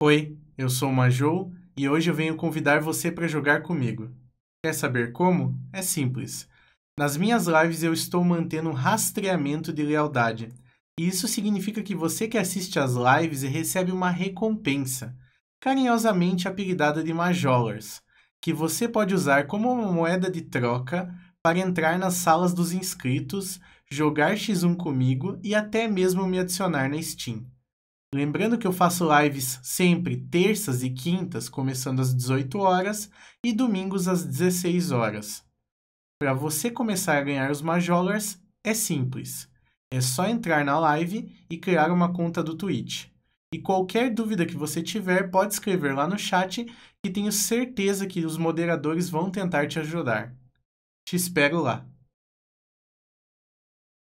Oi, eu sou o Majou e hoje eu venho convidar você para jogar comigo. Quer saber como? É simples. Nas minhas lives eu estou mantendo um rastreamento de lealdade. E isso significa que você que assiste às lives recebe uma recompensa, carinhosamente apelidada de Majolers, que você pode usar como uma moeda de troca para entrar nas salas dos inscritos, jogar X1 comigo e até mesmo me adicionar na Steam. Lembrando que eu faço lives sempre terças e quintas, começando às 18 horas e domingos às 16 horas. Para você começar a ganhar os Majolars, é simples. É só entrar na live e criar uma conta do Twitch. E qualquer dúvida que você tiver, pode escrever lá no chat que tenho certeza que os moderadores vão tentar te ajudar. Te espero lá.